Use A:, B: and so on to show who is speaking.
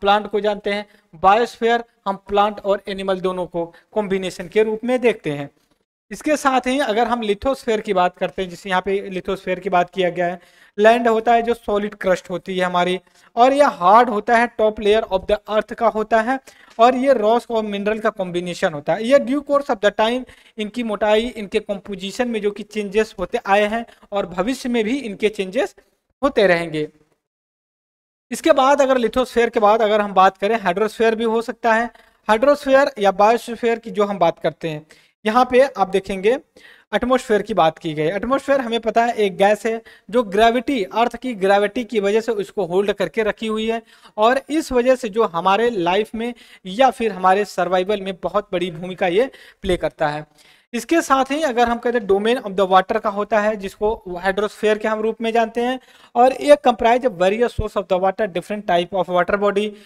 A: plant को जानते हैं बायोस्फेयर हम प्लांट और एनिमल दोनों को कॉम्बिनेशन के रूप में देखते हैं इसके साथ ही अगर हम लिथोस्फेयर की बात करते हैं जैसे यहाँ पे लिथोस्फेयर की बात किया गया है लैंड होता है जो सॉलिड क्रस्ट होती है हमारी और यह हार्ड होता है top layer of the earth का होता है और ये रॉस और मिनरल का कॉम्बिनेशन होता है ये due course of the time इनकी मोटाई इनके कॉम्पोजिशन में जो कि चेंजेस होते आए हैं और भविष्य में भी इनके चेंजेस होते रहेंगे इसके बाद अगर लिथोस्फेयर के बाद अगर हम बात करें हाइड्रोस्फेयर भी हो सकता है हाइड्रोस्फेयर या बायोस्फेयर की जो हम बात करते हैं यहाँ पे आप देखेंगे एटमोसफेयर की बात की गई एटमोसफेयर हमें पता है एक गैस है जो ग्रेविटी अर्थ की ग्रेविटी की वजह से उसको होल्ड करके रखी हुई है और इस वजह से जो हमारे लाइफ में या फिर हमारे सर्वाइवल में बहुत बड़ी भूमिका ये प्ले करता है इसके साथ ही अगर हम कहते हैं डोमेन ऑफ द वाटर का होता है जिसको हाइड्रोस्फेयर के हम रूप में जानते हैं और एक comprise various source of the water different type of water body